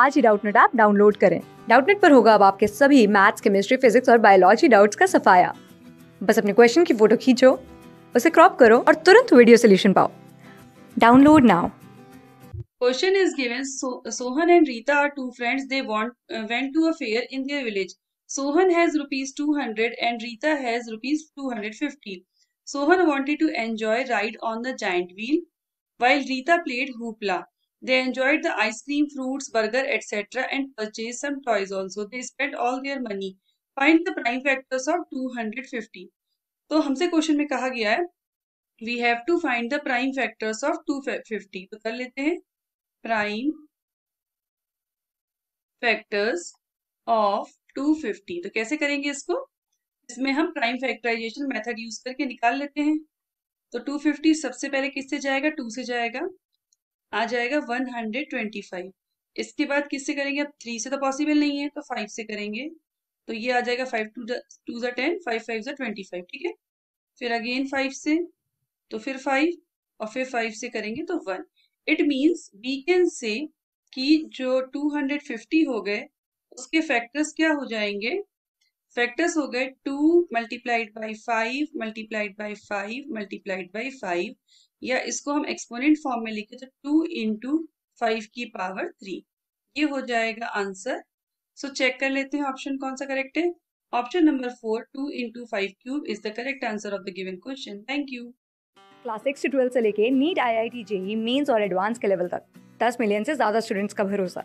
आज ही Doubtnut app download करें डाउटनेट पर होगा अब आपके सभी मैथ्स केमिस्ट्री फिजिक्स और बायोलॉजी डाउट्स का सफाया बस अपने क्वेश्चन की फोटो खींचो उसे क्रॉप करो और तुरंत वीडियो सोल्यूशन पाओ download now Question is given. So, Sohan and Rita are two friends. They want, uh, went to a fair in their village. Sohan has rupees 200 and Rita has rupees 250. Sohan wanted to enjoy ride on the giant wheel while Rita played hoopla. They enjoyed the ice cream, fruits, burger, etc., and purchased some toys also. They spent all their money. Find the prime factors of 250. तो हमसे question में कहा गया है we have to find the prime factors of 250. तो कर लेते हैं प्राइम फैक्टर्स ऑफ 250. तो कैसे करेंगे इसको इसमें हम प्राइम फैक्टराइजेशन मेथड यूज करके निकाल लेते हैं तो 250 सबसे पहले किससे जाएगा टू से जाएगा आ जाएगा 125 इसके बाद किससे करेंगे अब थ्री से तो पॉसिबल नहीं है तो फाइव से करेंगे तो ये आ जाएगा फाइव टू टू जो टेन फाइव फाइव जो ट्वेंटी फाइव ठीक है फिर अगेन फाइव से तो फिर फाइव और फिर फाइव से करेंगे तो one it means we can say कि जो 250 हो गए उसके फैक्टर्स क्या हो जाएंगे फैक्टर्स हो गए two multiplied by five multiplied by five multiplied by five या इसको हम एक्सपोनेंट फॉर्म में लिखे तो टू इंटू फाइव की पावर थ्री ये हो जाएगा आंसर सो चेक कर लेते हैं ऑप्शन कौन सा करेक्ट है option number four two into five cube is the correct answer of the given question thank you class six से ट्वेल्थ से लेके NEET I I T JEE mains और एडवांस के लेवल तक दस मिलियन से ज्यादा स्टूडेंट्स का भरोसा